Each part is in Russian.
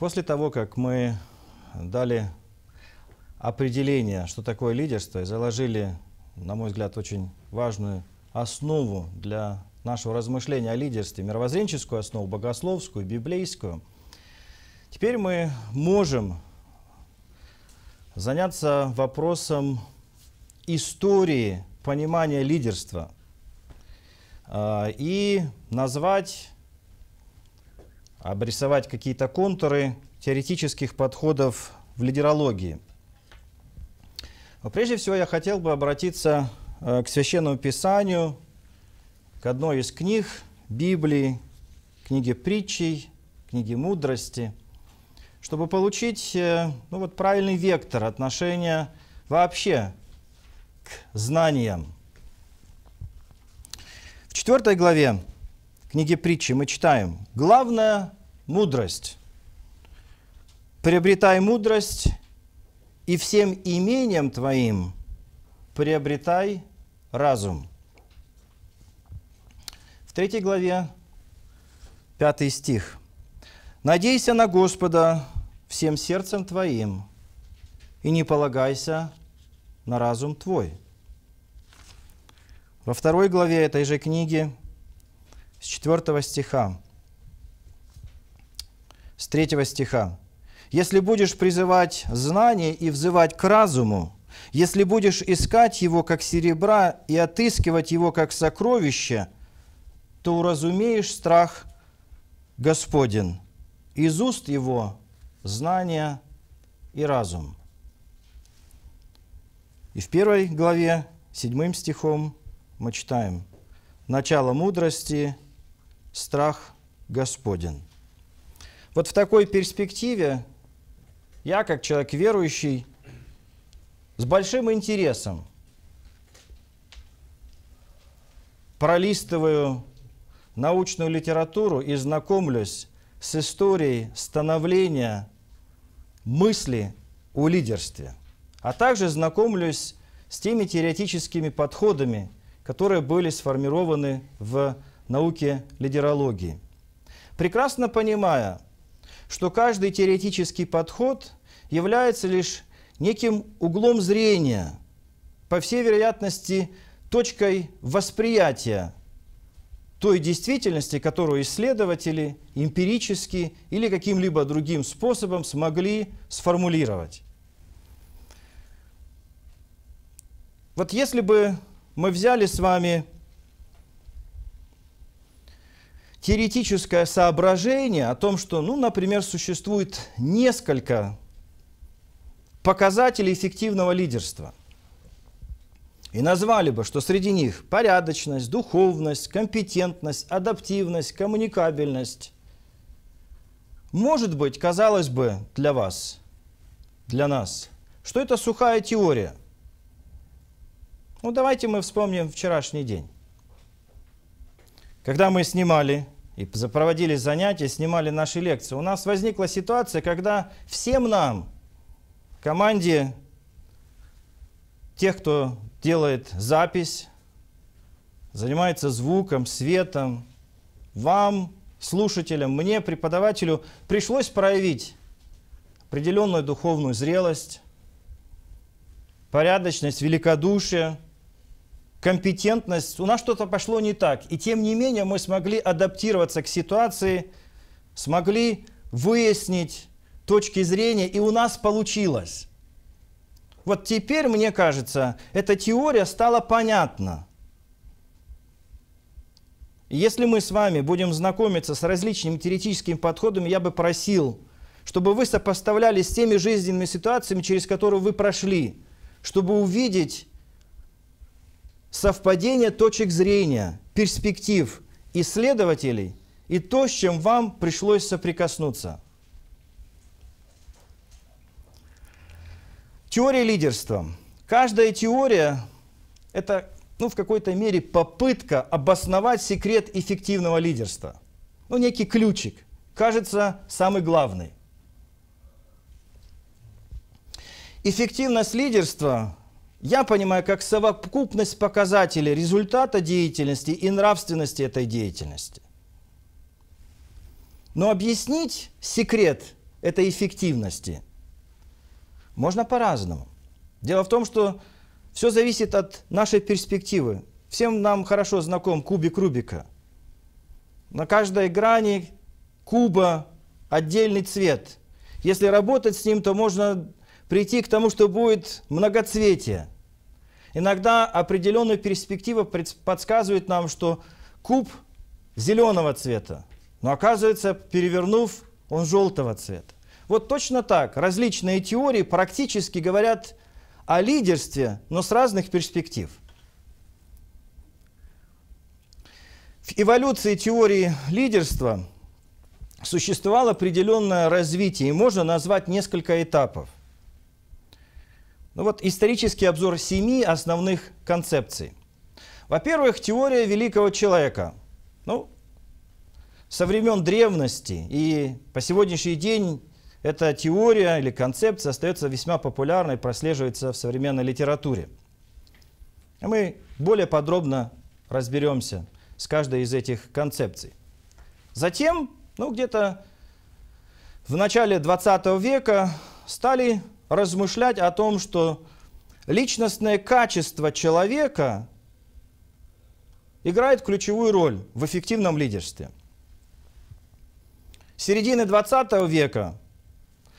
После того, как мы дали определение, что такое лидерство, и заложили, на мой взгляд, очень важную основу для нашего размышления о лидерстве, мировоззренческую основу, богословскую, библейскую, теперь мы можем заняться вопросом истории понимания лидерства а, и назвать обрисовать какие-то контуры теоретических подходов в лидерологии. Но прежде всего я хотел бы обратиться э, к Священному Писанию, к одной из книг Библии, книге притчей, книге мудрости, чтобы получить э, ну, вот, правильный вектор отношения вообще к знаниям. В четвертой главе книге притчи мы читаем, главное – мудрость. Приобретай мудрость, и всем имением твоим приобретай разум. В третьей главе, пятый стих. «Надейся на Господа всем сердцем твоим, и не полагайся на разум твой». Во второй главе этой же книги – с 4 стиха, с 3 стиха. «Если будешь призывать знание и взывать к разуму, если будешь искать его как серебра и отыскивать его как сокровище, то уразумеешь страх Господен, из уст его знание и разум». И в первой главе, седьмым стихом, мы читаем «Начало мудрости – страх Господен. Вот в такой перспективе я, как человек верующий, с большим интересом пролистываю научную литературу и знакомлюсь с историей становления мысли о лидерстве, а также знакомлюсь с теми теоретическими подходами, которые были сформированы в науке лидерологии. Прекрасно понимая, что каждый теоретический подход является лишь неким углом зрения, по всей вероятности, точкой восприятия той действительности, которую исследователи эмпирически или каким-либо другим способом смогли сформулировать. Вот если бы мы взяли с вами теоретическое соображение о том, что, ну, например, существует несколько показателей эффективного лидерства. И назвали бы, что среди них порядочность, духовность, компетентность, адаптивность, коммуникабельность. Может быть, казалось бы, для вас, для нас, что это сухая теория. Ну, давайте мы вспомним вчерашний день. Когда мы снимали и запроводили занятия, снимали наши лекции, у нас возникла ситуация, когда всем нам, команде тех, кто делает запись, занимается звуком, светом, вам, слушателям, мне, преподавателю, пришлось проявить определенную духовную зрелость, порядочность, великодушие – компетентность, у нас что-то пошло не так. И тем не менее мы смогли адаптироваться к ситуации, смогли выяснить точки зрения, и у нас получилось. Вот теперь, мне кажется, эта теория стала понятна. Если мы с вами будем знакомиться с различными теоретическими подходами, я бы просил, чтобы вы сопоставляли с теми жизненными ситуациями, через которые вы прошли, чтобы увидеть совпадение точек зрения, перспектив исследователей и то, с чем вам пришлось соприкоснуться. Теория лидерства. Каждая теория – это ну, в какой-то мере попытка обосновать секрет эффективного лидерства. Ну, некий ключик, кажется, самый главный. Эффективность лидерства я понимаю как совокупность показателей результата деятельности и нравственности этой деятельности. Но объяснить секрет этой эффективности можно по-разному. Дело в том, что все зависит от нашей перспективы. Всем нам хорошо знаком кубик Рубика. На каждой грани куба отдельный цвет. Если работать с ним, то можно прийти к тому, что будет многоцветие. Иногда определенная перспектива подсказывает нам, что куб зеленого цвета, но оказывается, перевернув, он желтого цвета. Вот точно так различные теории практически говорят о лидерстве, но с разных перспектив. В эволюции теории лидерства существовало определенное развитие, и можно назвать несколько этапов – ну вот исторический обзор семи основных концепций. Во-первых, теория великого человека. Ну, со времен древности и по сегодняшний день эта теория или концепция остается весьма популярной, прослеживается в современной литературе. И мы более подробно разберемся с каждой из этих концепций. Затем, ну где-то в начале 20 века стали размышлять о том, что личностное качество человека играет ключевую роль в эффективном лидерстве. С середины 20 века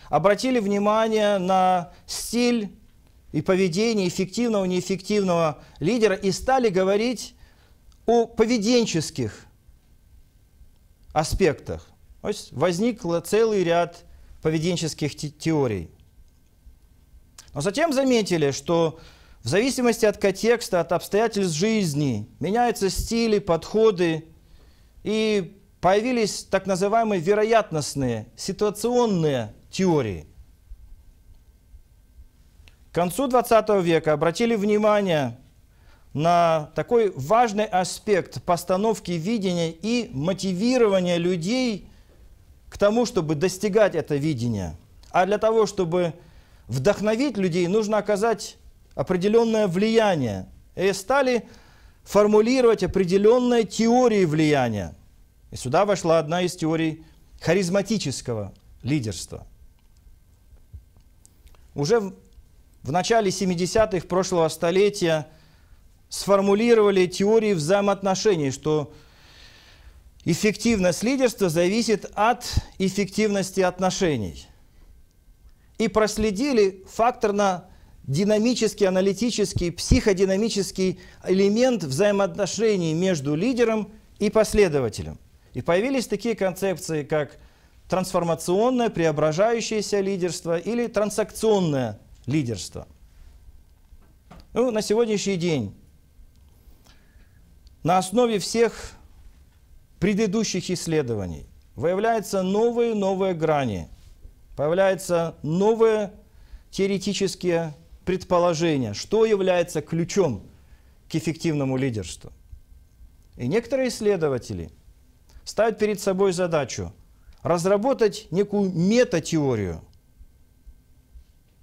обратили внимание на стиль и поведение эффективного и неэффективного лидера и стали говорить о поведенческих аспектах. То есть возникло целый ряд поведенческих теорий – но затем заметили, что в зависимости от контекста, от обстоятельств жизни, меняются стили, подходы, и появились так называемые вероятностные, ситуационные теории. К концу 20 века обратили внимание на такой важный аспект постановки видения и мотивирования людей к тому, чтобы достигать это видение. А для того, чтобы вдохновить людей, нужно оказать определенное влияние. И стали формулировать определенные теории влияния. И сюда вошла одна из теорий харизматического лидерства. Уже в начале 70-х прошлого столетия сформулировали теории взаимоотношений, что эффективность лидерства зависит от эффективности отношений – и проследили факторно динамический, аналитический, психодинамический элемент взаимоотношений между лидером и последователем. И появились такие концепции, как трансформационное, преображающееся лидерство или трансакционное лидерство. Ну, на сегодняшний день на основе всех предыдущих исследований выявляются новые и новые грани появляются новые теоретические предположения, что является ключом к эффективному лидерству. И некоторые исследователи ставят перед собой задачу разработать некую метатеорию,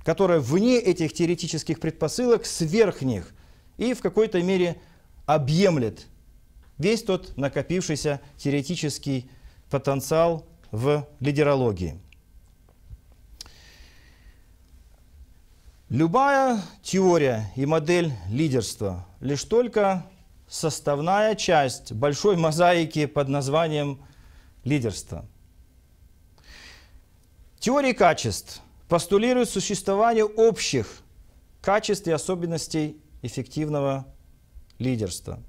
которая вне этих теоретических предпосылок, сверх них, и в какой-то мере объемлет весь тот накопившийся теоретический потенциал в лидерологии. Любая теория и модель лидерства лишь только составная часть большой мозаики под названием лидерство. Теории качеств постулируют существование общих качеств и особенностей эффективного лидерства.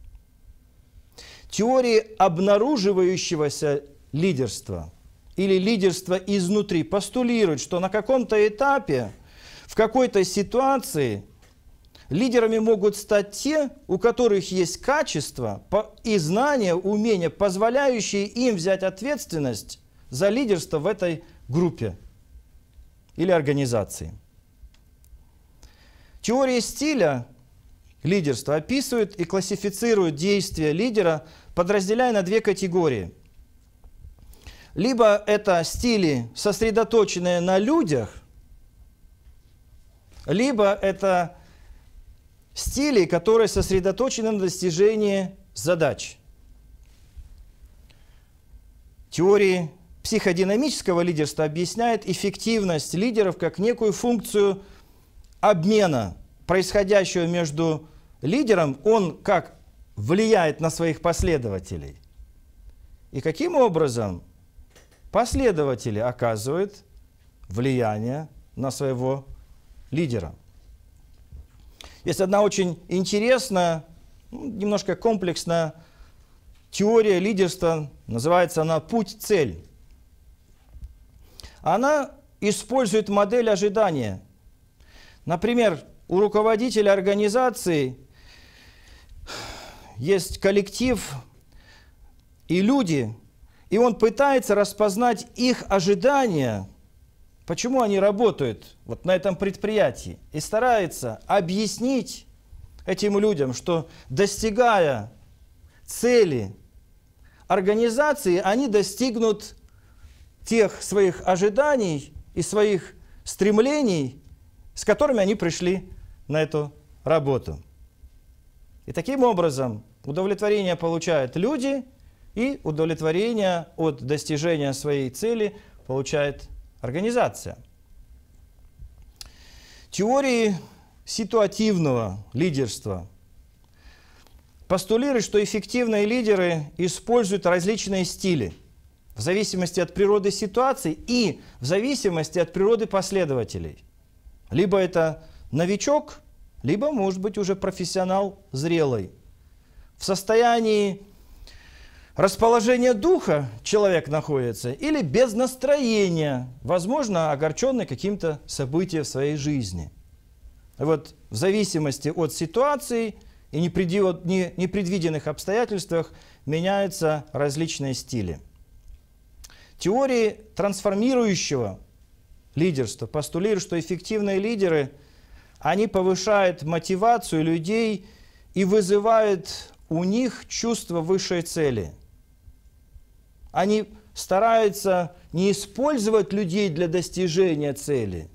Теории обнаруживающегося лидерства или лидерства изнутри постулируют, что на каком-то этапе какой-то ситуации лидерами могут стать те, у которых есть качества и знания, умения, позволяющие им взять ответственность за лидерство в этой группе или организации. Теория стиля лидерства описывает и классифицирует действия лидера, подразделяя на две категории. Либо это стили, сосредоточенные на людях, либо это стили, которые сосредоточены на достижении задач. Теории психодинамического лидерства объясняет эффективность лидеров как некую функцию обмена, происходящего между лидером, он как влияет на своих последователей. И каким образом последователи оказывают влияние на своего лидера. Есть одна очень интересная, ну, немножко комплексная теория лидерства, называется она «Путь-цель». Она использует модель ожидания. Например, у руководителя организации есть коллектив и люди, и он пытается распознать их ожидания – почему они работают вот на этом предприятии и старается объяснить этим людям, что достигая цели организации, они достигнут тех своих ожиданий и своих стремлений, с которыми они пришли на эту работу. И таким образом удовлетворение получают люди, и удовлетворение от достижения своей цели получает организация. Теории ситуативного лидерства постулируют, что эффективные лидеры используют различные стили в зависимости от природы ситуации и в зависимости от природы последователей. Либо это новичок, либо, может быть, уже профессионал зрелый. В состоянии Расположение духа человек находится или без настроения, возможно, огорченный каким-то событием в своей жизни. Вот в зависимости от ситуации и непредвиденных обстоятельствах меняются различные стили. Теории трансформирующего лидерства постулируют, что эффективные лидеры, они повышают мотивацию людей и вызывают у них чувство высшей цели – они стараются не использовать людей для достижения цели,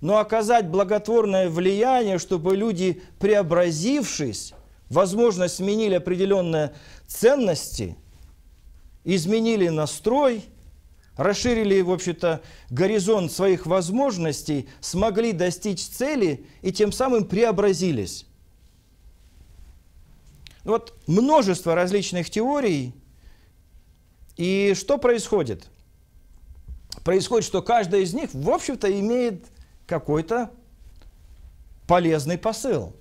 но оказать благотворное влияние, чтобы люди, преобразившись, возможно, сменили определенные ценности, изменили настрой, расширили, в общем-то, горизонт своих возможностей, смогли достичь цели и тем самым преобразились. Вот множество различных теорий – и что происходит? Происходит, что каждая из них, в общем-то, имеет какой-то полезный посыл.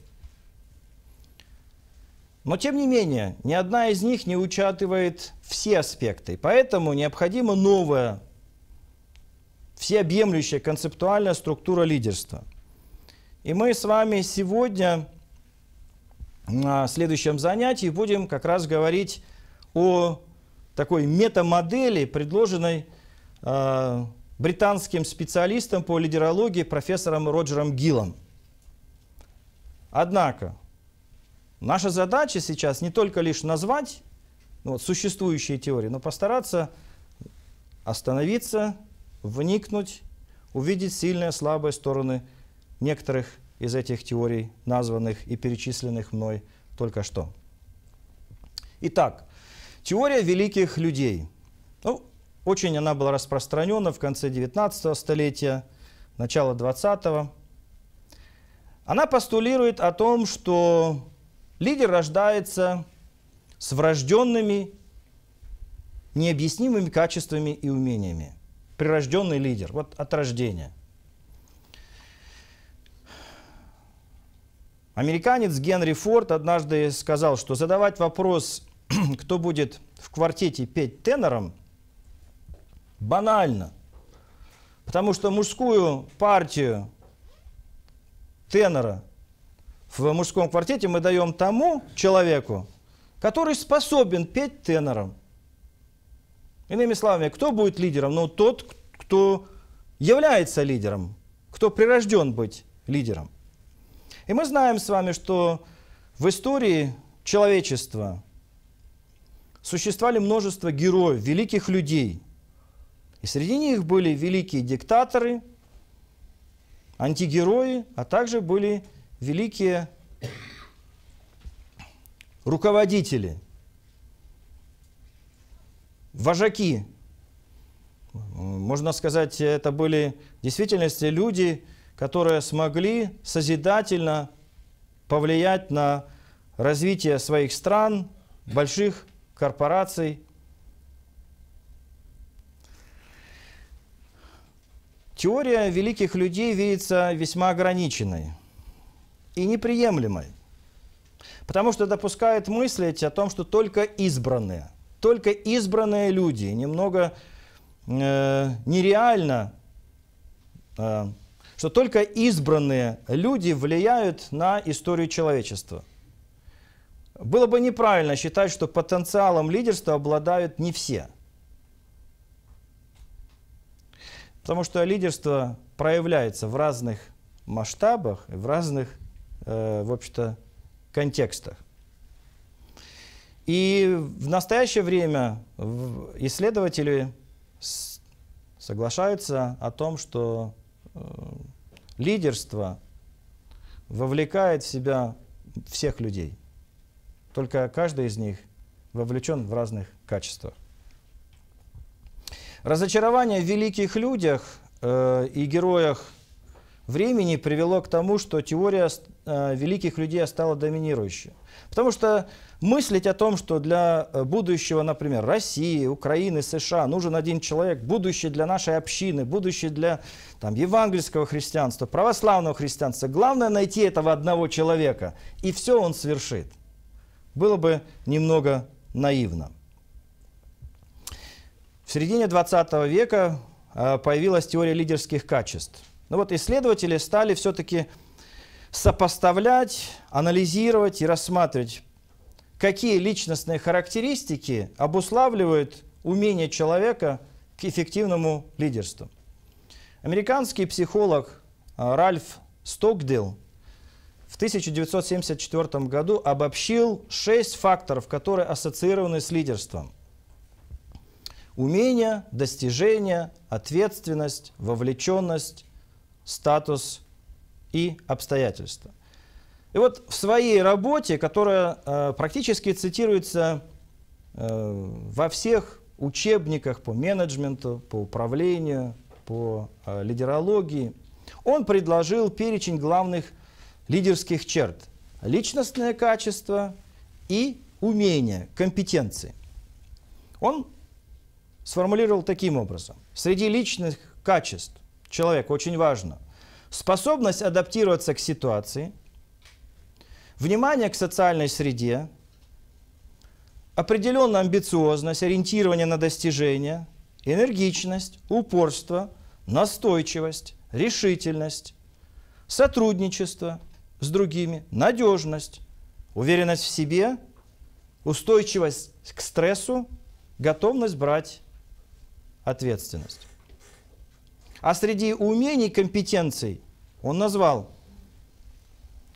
Но, тем не менее, ни одна из них не учитывает все аспекты. Поэтому необходима новая, всеобъемлющая концептуальная структура лидерства. И мы с вами сегодня на следующем занятии будем как раз говорить о такой метамодели, предложенной а, британским специалистом по лидерологии профессором Роджером Гиллом. Однако, наша задача сейчас не только лишь назвать ну, вот, существующие теории, но постараться остановиться, вникнуть, увидеть сильные, слабые стороны некоторых из этих теорий, названных и перечисленных мной только что. Итак, Теория великих людей. Ну, очень она была распространена в конце 19 столетия, начало 20 -го. Она постулирует о том, что лидер рождается с врожденными необъяснимыми качествами и умениями. Прирожденный лидер, вот от рождения. Американец Генри Форд однажды сказал, что задавать вопрос кто будет в квартете петь тенором, банально. Потому что мужскую партию тенора в мужском квартете мы даем тому человеку, который способен петь тенором. Иными словами, кто будет лидером? Ну, тот, кто является лидером, кто прирожден быть лидером. И мы знаем с вами, что в истории человечества – существовали множество героев, великих людей. И среди них были великие диктаторы, антигерои, а также были великие руководители, вожаки. Можно сказать, это были в действительности люди, которые смогли созидательно повлиять на развитие своих стран, больших корпораций. Теория великих людей видится весьма ограниченной и неприемлемой, потому что допускает мыслить о том, что только избранные, только избранные люди, немного э, нереально, э, что только избранные люди влияют на историю человечества – было бы неправильно считать, что потенциалом лидерства обладают не все. Потому что лидерство проявляется в разных масштабах и в разных, э, в общем-то, контекстах. И в настоящее время исследователи соглашаются о том, что э, лидерство вовлекает в себя всех людей – только каждый из них вовлечен в разных качествах. Разочарование в великих людях э, и героях времени привело к тому, что теория э, великих людей стала доминирующей. Потому что мыслить о том, что для э, будущего, например, России, Украины, США нужен один человек, будущее для нашей общины, будущее для там, евангельского христианства, православного христианства, главное найти этого одного человека, и все он свершит – было бы немного наивно. В середине 20 века э, появилась теория лидерских качеств. Ну вот исследователи стали все-таки сопоставлять, анализировать и рассматривать, какие личностные характеристики обуславливают умение человека к эффективному лидерству. Американский психолог э, Ральф Стокдейл 1974 году обобщил шесть факторов, которые ассоциированы с лидерством. Умение, достижение, ответственность, вовлеченность, статус и обстоятельства. И вот в своей работе, которая э, практически цитируется э, во всех учебниках по менеджменту, по управлению, по э, лидерологии, он предложил перечень главных лидерских черт – личностные качества и умения, компетенции. Он сформулировал таким образом. Среди личных качеств человека очень важно способность адаптироваться к ситуации, внимание к социальной среде, определенная амбициозность, ориентирование на достижения, энергичность, упорство, настойчивость, решительность, сотрудничество – с другими, надежность, уверенность в себе, устойчивость к стрессу, готовность брать ответственность. А среди умений, компетенций он назвал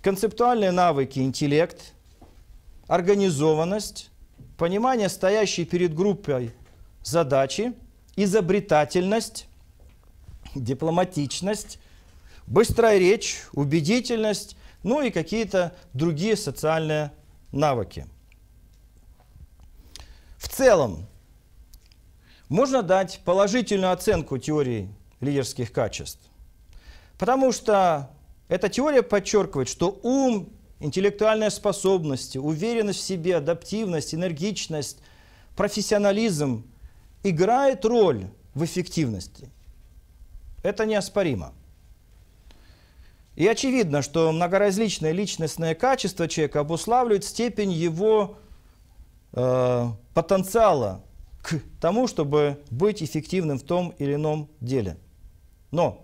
концептуальные навыки, интеллект, организованность, понимание стоящей перед группой задачи, изобретательность, дипломатичность, быстрая речь, убедительность, ну и какие-то другие социальные навыки. В целом, можно дать положительную оценку теории лидерских качеств, потому что эта теория подчеркивает, что ум, интеллектуальные способности, уверенность в себе, адаптивность, энергичность, профессионализм играет роль в эффективности. Это неоспоримо. И очевидно, что многоразличные личностное качество человека обуславливает степень его э, потенциала к тому, чтобы быть эффективным в том или ином деле. Но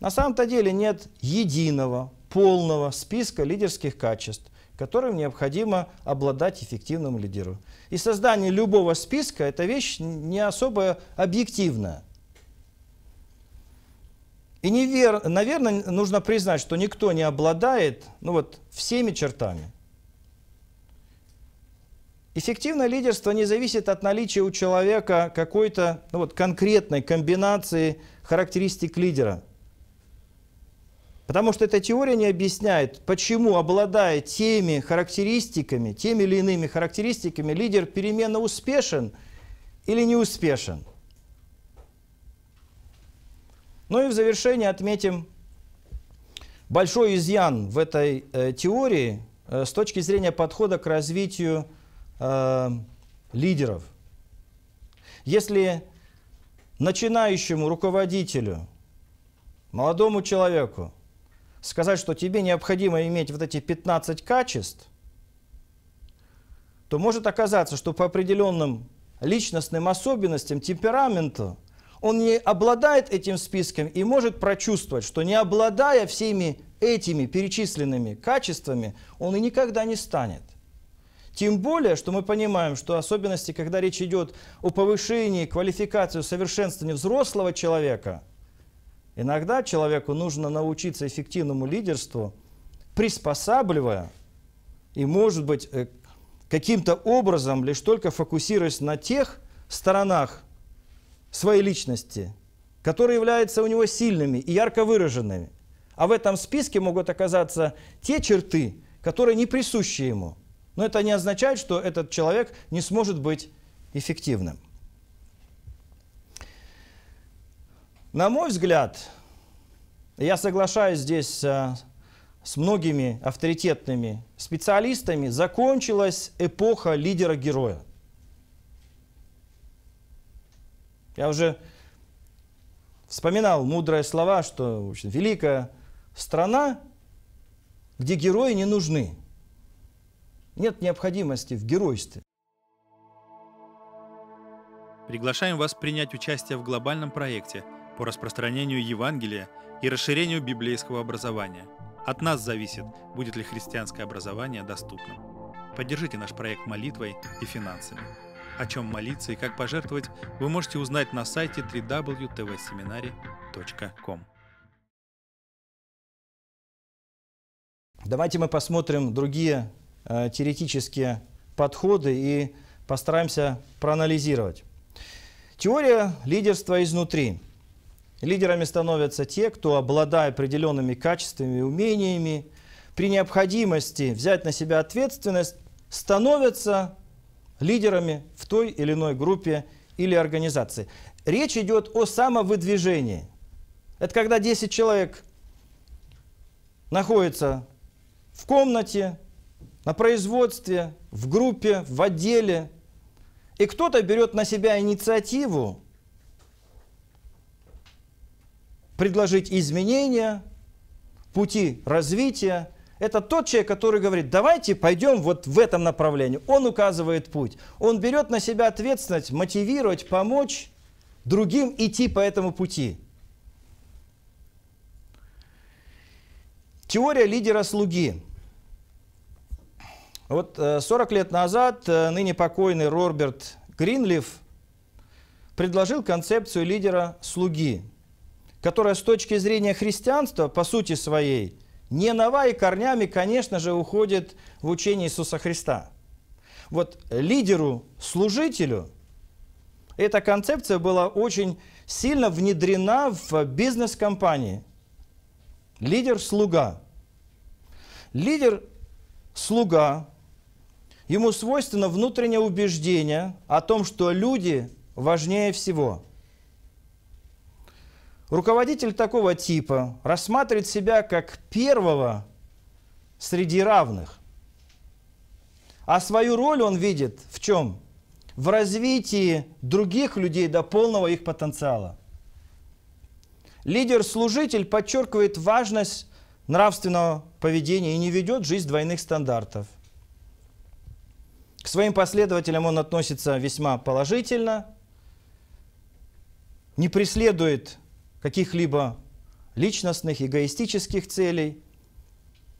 на самом-то деле нет единого, полного списка лидерских качеств, которым необходимо обладать эффективным лидеру. И создание любого списка – это вещь не особо объективная. И, невер... наверное, нужно признать, что никто не обладает ну вот, всеми чертами. Эффективное лидерство не зависит от наличия у человека какой-то ну вот, конкретной комбинации характеристик лидера. Потому что эта теория не объясняет, почему, обладая теми характеристиками, теми или иными характеристиками, лидер переменно успешен или не успешен. Ну и в завершение отметим большой изъян в этой э, теории э, с точки зрения подхода к развитию э, лидеров. Если начинающему руководителю, молодому человеку сказать, что тебе необходимо иметь вот эти 15 качеств, то может оказаться, что по определенным личностным особенностям, темпераменту – он не обладает этим списком и может прочувствовать, что не обладая всеми этими перечисленными качествами, он и никогда не станет. Тем более, что мы понимаем, что особенности, когда речь идет о повышении квалификации, совершенствовании взрослого человека, иногда человеку нужно научиться эффективному лидерству, приспосабливая и, может быть, э, каким-то образом лишь только фокусируясь на тех сторонах своей личности, которые являются у него сильными и ярко выраженными. А в этом списке могут оказаться те черты, которые не присущи ему. Но это не означает, что этот человек не сможет быть эффективным. На мой взгляд, я соглашаюсь здесь э, с многими авторитетными специалистами, закончилась эпоха лидера-героя. Я уже вспоминал мудрые слова, что в общем, великая страна, где герои не нужны. Нет необходимости в геройстве. Приглашаем вас принять участие в глобальном проекте по распространению Евангелия и расширению библейского образования. От нас зависит, будет ли христианское образование доступным. Поддержите наш проект молитвой и финансами о чем молиться и как пожертвовать, вы можете узнать на сайте www.tvseminary.com. Давайте мы посмотрим другие э, теоретические подходы и постараемся проанализировать. Теория лидерства изнутри. Лидерами становятся те, кто, обладая определенными качествами и умениями, при необходимости взять на себя ответственность, становятся лидерами в той или иной группе или организации. Речь идет о самовыдвижении. Это когда 10 человек находится в комнате, на производстве, в группе, в отделе. И кто-то берет на себя инициативу предложить изменения, пути развития, это тот человек, который говорит, давайте пойдем вот в этом направлении. Он указывает путь. Он берет на себя ответственность мотивировать, помочь другим идти по этому пути. Теория лидера-слуги. Вот 40 э, лет назад э, ныне покойный Роберт Гринлиф предложил концепцию лидера-слуги, которая с точки зрения христианства, по сути своей, – не и корнями, конечно же, уходит в учение Иисуса Христа. Вот лидеру, служителю, эта концепция была очень сильно внедрена в бизнес-компании. Лидер-слуга. Лидер-слуга, ему свойственно внутреннее убеждение о том, что люди важнее всего – Руководитель такого типа рассматривает себя как первого среди равных. А свою роль он видит в чем? В развитии других людей до полного их потенциала. Лидер-служитель подчеркивает важность нравственного поведения и не ведет жизнь двойных стандартов. К своим последователям он относится весьма положительно, не преследует каких-либо личностных, эгоистических целей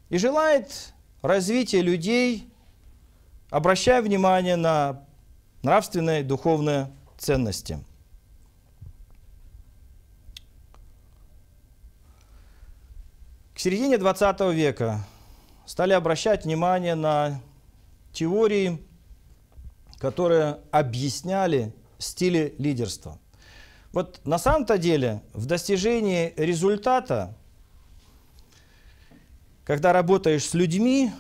и желает развития людей, обращая внимание на нравственные, духовные ценности. К середине 20 века стали обращать внимание на теории, которые объясняли стили лидерства – вот на самом-то деле в достижении результата, когда работаешь с людьми,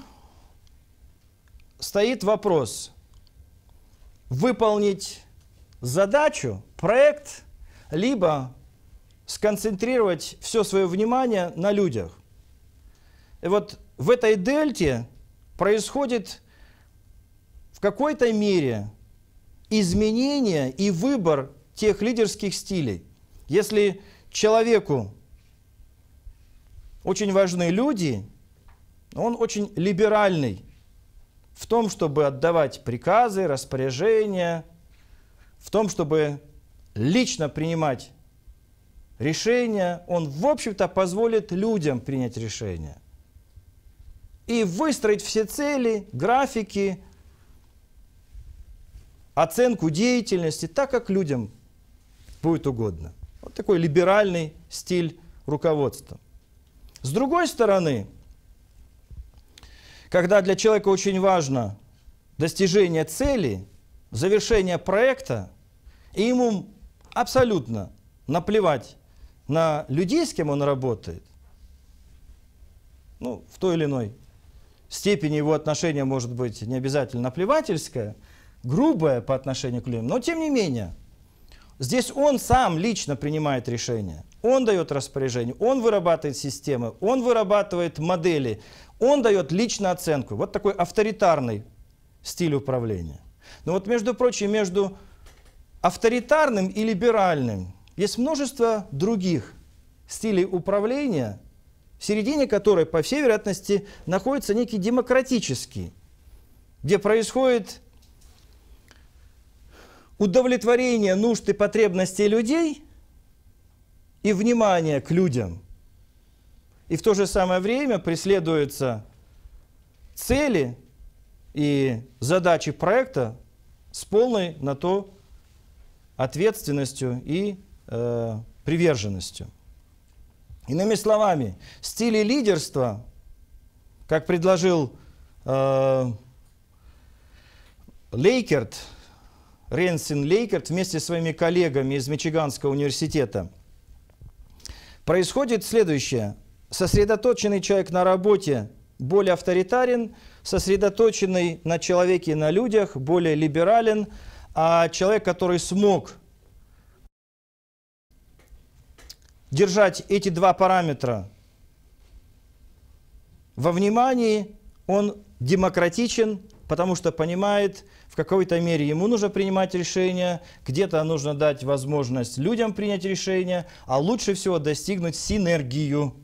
стоит вопрос выполнить задачу, проект, либо сконцентрировать все свое внимание на людях. И вот в этой дельте происходит в какой-то мере изменение и выбор тех лидерских стилей. Если человеку очень важны люди, он очень либеральный в том, чтобы отдавать приказы, распоряжения, в том, чтобы лично принимать решения, он, в общем-то, позволит людям принять решения. И выстроить все цели, графики, оценку деятельности так, как людям будет угодно. Вот такой либеральный стиль руководства. С другой стороны, когда для человека очень важно достижение цели, завершение проекта, и ему абсолютно наплевать на людей, с кем он работает, ну, в той или иной степени его отношение может быть не обязательно наплевательское, грубое по отношению к людям, но тем не менее – Здесь он сам лично принимает решения. Он дает распоряжение, он вырабатывает системы, он вырабатывает модели, он дает лично оценку. Вот такой авторитарный стиль управления. Но вот, между прочим, между авторитарным и либеральным есть множество других стилей управления, в середине которой, по всей вероятности, находится некий демократический, где происходит удовлетворение нужд и потребностей людей и внимание к людям. И в то же самое время преследуются цели и задачи проекта с полной на то ответственностью и э, приверженностью. Иными словами, стили лидерства, как предложил э, Лейкерт – Ренсен Лейкерт вместе с своими коллегами из Мичиганского университета. Происходит следующее. Сосредоточенный человек на работе более авторитарен, сосредоточенный на человеке и на людях более либерален, а человек, который смог держать эти два параметра во внимании, он демократичен, потому что понимает, в какой-то мере ему нужно принимать решения, где-то нужно дать возможность людям принять решения, а лучше всего достигнуть синергию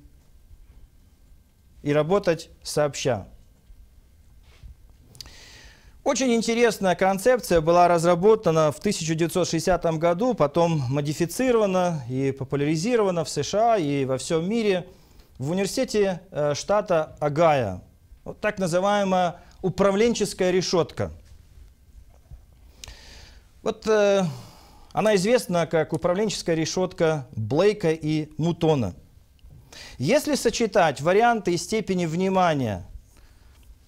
и работать сообща. Очень интересная концепция была разработана в 1960 году, потом модифицирована и популяризирована в США и во всем мире в университете э, штата Агая. Вот так называемая управленческая решетка – вот э, она известна как управленческая решетка Блейка и Мутона. Если сочетать варианты и степени внимания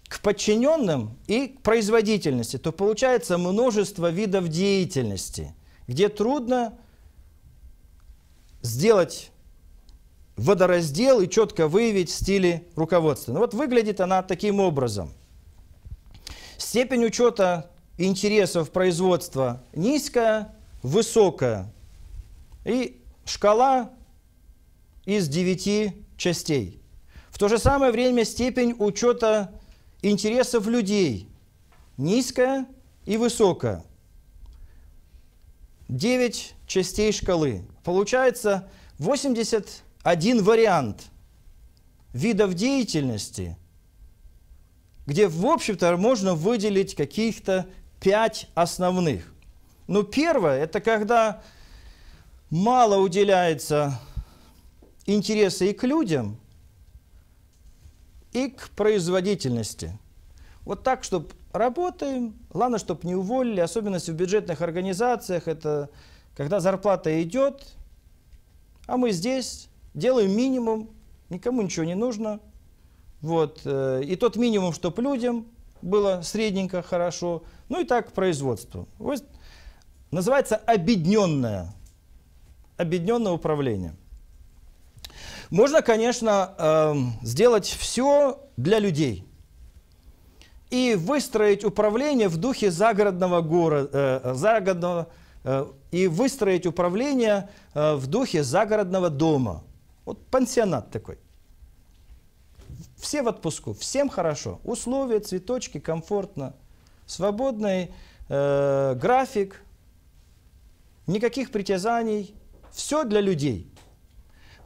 к подчиненным и к производительности, то получается множество видов деятельности, где трудно сделать водораздел и четко выявить стили руководства. Ну вот выглядит она таким образом. Степень учета интересов производства низкая, высокая. И шкала из девяти частей. В то же самое время степень учета интересов людей низкая и высокая. Девять частей шкалы. Получается 81 вариант видов деятельности, где, в общем-то, можно выделить каких-то пять основных. Ну, первое – это когда мало уделяется интереса и к людям, и к производительности. Вот так, чтобы работаем, главное, чтобы не уволили, особенность в бюджетных организациях – это когда зарплата идет, а мы здесь делаем минимум, никому ничего не нужно. Вот. Э, и тот минимум, чтобы людям – было средненько, хорошо. Ну и так к производству. Вот, называется объединенное, объединенное управление. Можно, конечно, эм, сделать все для людей и выстроить управление в духе загородного города, э, загородного, э, и выстроить управление э, в духе загородного дома. Вот пансионат такой. Все в отпуску, всем хорошо. Условия, цветочки, комфортно. Свободный э, график, никаких притязаний. Все для людей.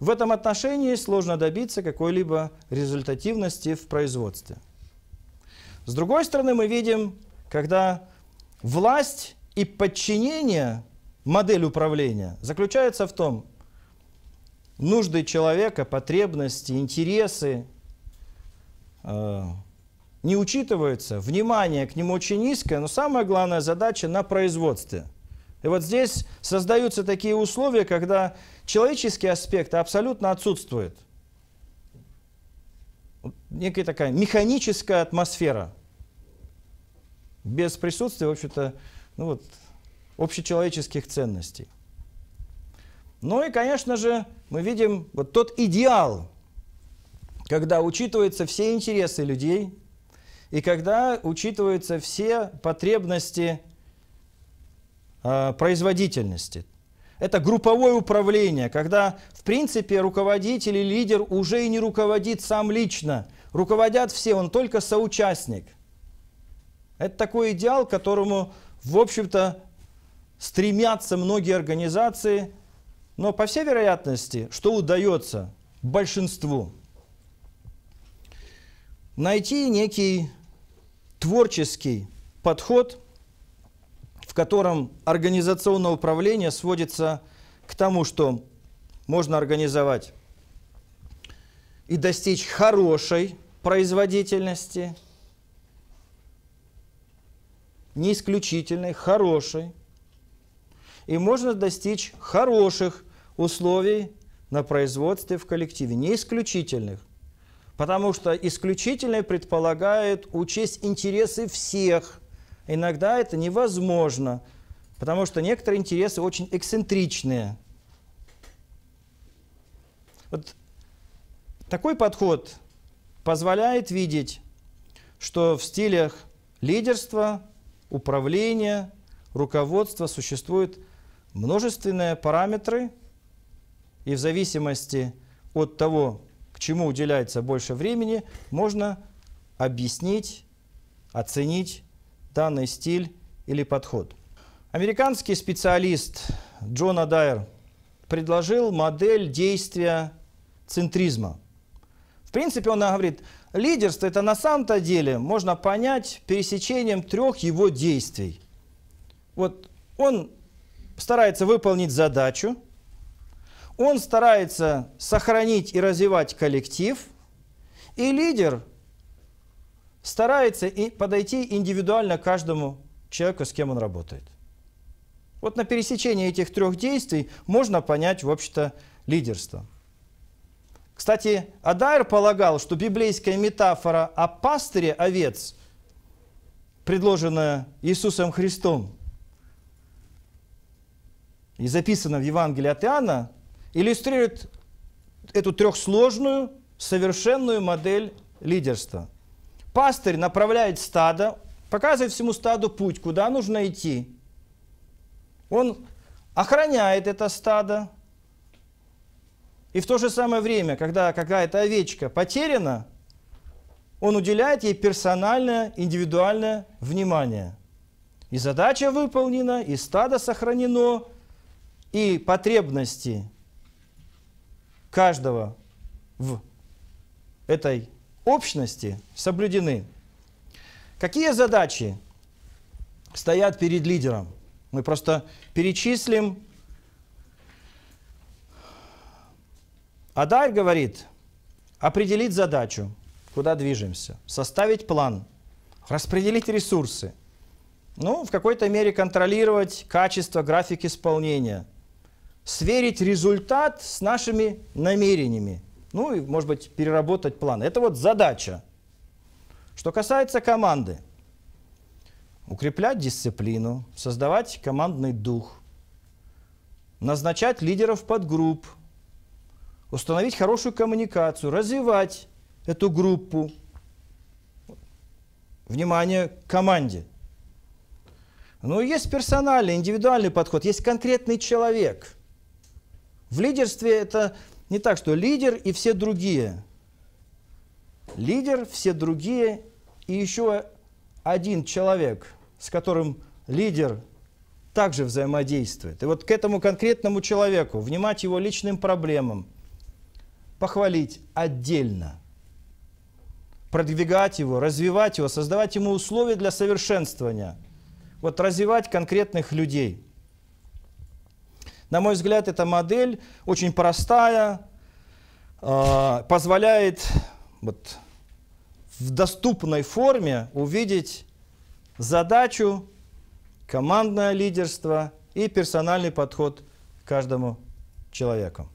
В этом отношении сложно добиться какой-либо результативности в производстве. С другой стороны, мы видим, когда власть и подчинение, модель управления, заключается в том, нужды человека, потребности, интересы – Э, не учитывается, внимание к нему очень низкое, но самая главная задача на производстве. И вот здесь создаются такие условия, когда человеческий аспект абсолютно отсутствует. Некая такая механическая атмосфера. Без присутствия, в общем-то, ну вот, общечеловеческих ценностей. Ну и, конечно же, мы видим вот тот идеал, когда учитываются все интересы людей и когда учитываются все потребности э, производительности. Это групповое управление, когда, в принципе, руководитель и лидер уже и не руководит сам лично. Руководят все, он только соучастник. Это такой идеал, к которому, в общем-то, стремятся многие организации, но, по всей вероятности, что удается большинству – найти некий творческий подход, в котором организационное управление сводится к тому, что можно организовать и достичь хорошей производительности, не исключительной, хорошей. И можно достичь хороших условий на производстве в коллективе, не исключительных. Потому что исключительное предполагает учесть интересы всех. Иногда это невозможно, потому что некоторые интересы очень эксцентричные. Вот такой подход позволяет видеть, что в стилях лидерства, управления, руководства существуют множественные параметры, и в зависимости от того, чему уделяется больше времени, можно объяснить, оценить данный стиль или подход. Американский специалист Джон Адайр предложил модель действия центризма. В принципе, он говорит, лидерство это на самом-то деле можно понять пересечением трех его действий. Вот он старается выполнить задачу – он старается сохранить и развивать коллектив, и лидер старается и подойти индивидуально каждому человеку, с кем он работает. Вот на пересечении этих трех действий можно понять, в общем-то, лидерство. Кстати, Адайр полагал, что библейская метафора о пастыре овец, предложенная Иисусом Христом и записана в Евангелии от Иоанна, иллюстрирует эту трехсложную, совершенную модель лидерства. Пастырь направляет стадо, показывает всему стаду путь, куда нужно идти. Он охраняет это стадо. И в то же самое время, когда какая-то овечка потеряна, он уделяет ей персональное, индивидуальное внимание. И задача выполнена, и стадо сохранено, и потребности каждого в этой общности соблюдены. Какие задачи стоят перед лидером? Мы просто перечислим. Адарь говорит, определить задачу, куда движемся, составить план, распределить ресурсы, ну, в какой-то мере контролировать качество, график исполнения – сверить результат с нашими намерениями. Ну и, может быть, переработать план. Это вот задача. Что касается команды. Укреплять дисциплину, создавать командный дух, назначать лидеров подгрупп, установить хорошую коммуникацию, развивать эту группу. Внимание к команде. Но ну, есть персональный, индивидуальный подход, есть конкретный человек – в лидерстве это не так, что лидер и все другие. Лидер, все другие и еще один человек, с которым лидер также взаимодействует. И вот к этому конкретному человеку, внимать его личным проблемам, похвалить отдельно, продвигать его, развивать его, создавать ему условия для совершенствования. Вот развивать конкретных людей – на мой взгляд, эта модель очень простая, а, позволяет вот, в доступной форме увидеть задачу, командное лидерство и персональный подход к каждому человеку.